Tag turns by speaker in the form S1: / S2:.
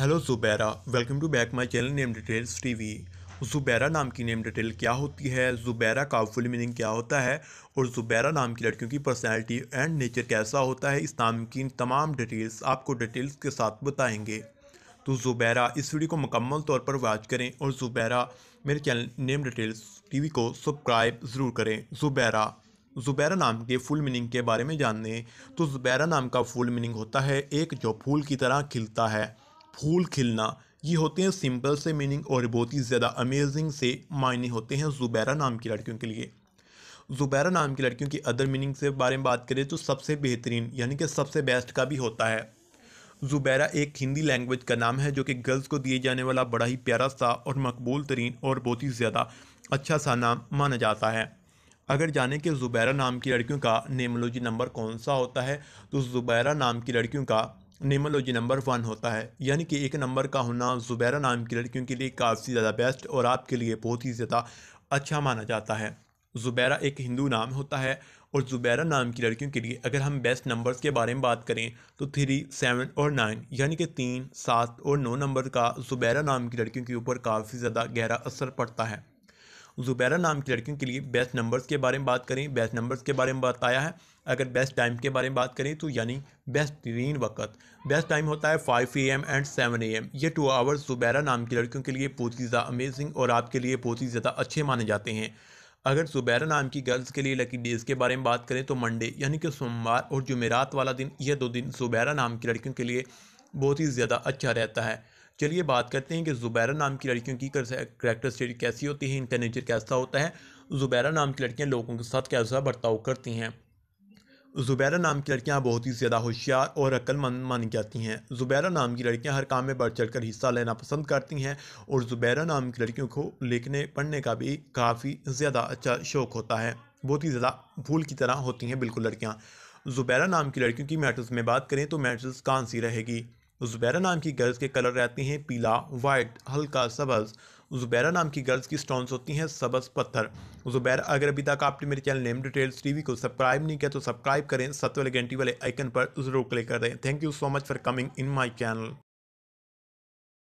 S1: hello ज़ुबैरा welcome to back my channel name details TV ज़ुबैरा नाम की नेम डिटेल क्या होती है ज़ुबैरा का फुल मीनिंग क्या होता है और ज़ुबैरा नाम की लड़कियों की पर्सनालिटी एंड नेचर कैसा होता है इस नाम की तमाम डिटेल्स आपको डिटेल्स के साथ बताएंगे तो ज़ुबैरा इस वीडियो को मुकम्मल तौर पर वॉच करें और ज़ुबैरा मेरे चैनल नेम डिटेल्स टीवी को सब्सक्राइब ज़रूर करें ज़ुबैरा ज़ुबैरा नाम के फुल मीनिंग के बारे में जानने तो ज़ुबैरा नाम का फुल मीनिंग होता है एक जो फूल की तरह खिलता है फूल खिलना ये होते हैं सिंपल से मीनिंग और बहुत ही ज़्यादा अमेजिंग से मायने होते हैं ज़ुबैरा नाम की लड़कियों के लिए ज़ुबैरा नाम की लड़कियों की अदर मीनिंग से बारे में बात करें तो सबसे बेहतरीन यानी कि सबसे बेस्ट का भी होता है ज़ुबैरा एक हिंदी लैंग्वेज का नाम है जो कि गर्ल्स को दिए जाने वाला बड़ा ही प्यारा सा और मकबूल तरीन और बहुत ही ज़्यादा अच्छा सा नाम माना जाता है अगर जाने कि ज़ुबैरा नाम की लड़कियों का नेमोलॉजी नंबर कौन सा होता है तो ज़ुबैरा नाम की लड़कियों का नेमोलॉजी नंबर वन होता है यानी कि एक नंबर का होना ज़ुबैरा नाम की लड़कियों के लिए काफ़ी ज़्यादा बेस्ट और आपके लिए बहुत ही ज़्यादा अच्छा माना जाता है ज़ुबैरा एक हिंदू नाम होता है और ज़ुबैरा नाम की लड़कियों के लिए अगर हम बेस्ट नंबर्स के बारे में बात करें तो थ्री सेवन और नाइन यानी कि तीन सात और नौ नंबर का ज़ुबैरा नाम की लड़कियों के ऊपर काफ़ी ज़्यादा गहरा असर पड़ता है ज़ुबैरा नाम की लड़कियों के लिए बेस्ट नंबर्स के बारे में बात करें बेस्ट नंबर्स के बारे में बताया है अगर बेस्ट टाइम के बारे में बात करें तो यानी बेस्ट तीन वक्त बेस्ट टाइम होता है five A M and seven A M ये टू आवर्स ज़ुबैरा नाम की लड़कियों के लिए बहुत ही ज़्यादा अमेजिंग और आपके लिए बहुत ही ज़्यादा अच्छे माने जाते हैं अगर ज़ुबैरा नाम की गर्ल्स के लिए लकी डेज़ के बारे में बात करें तो मंडे यानी कि सोमवार और जुमेरात वाला दिन यह दो दिन ज़ुबैरा नाम की लड़कियों के लिए बहुत ही ज़्यादा अच्छा रहता है चलिए बात करते हैं कि ज़ुबैरा नाम की लड़कियों की करैक्टर स्टेट कैसी होती है इनका नेचर कैसा होता है ज़ुबैरा नाम की लड़कियाँ लोगों के साथ कैसा बर्ताव करती हैं ज़ुबैरा नाम की लड़कियाँ बहुत ही ज़्यादा होशियार और अक्लमंद मानी जाती हैं ज़ुबैरा नाम की लड़कियाँ हर काम में बढ़ चढ़ कर हिस्सा लेना पसंद करती हैं और ज़ुबैरा नाम की लड़कियों को लिखने पढ़ने का भी काफ़ी ज़्यादा अच्छा शौक़ होता है बहुत ही ज़्यादा फूल की तरह होती हैं बिल्कुल लड़कियाँ ज़ुबैरा नाम की लड़कियों की मैट्रिक्स में बात करें तो मैट्रिक्स कौन सी रहेगी जुबैरा नाम की गर्ल्स के कलर रहते हैं पीला वाइट हल्का सबज जुबैरा नाम की गर्ल्स की स्टोन्स होती हैं सबज पत्थर जुबैरा अगर अभी तक आपने मेरे चैनल नेम डिटेल्स टीवी को सब्सक्राइब नहीं किया तो सब्सक्राइब करें सत वाले घंटी वाले आइकन पर जरूर क्लिक कर दें thank you so much for coming in my channel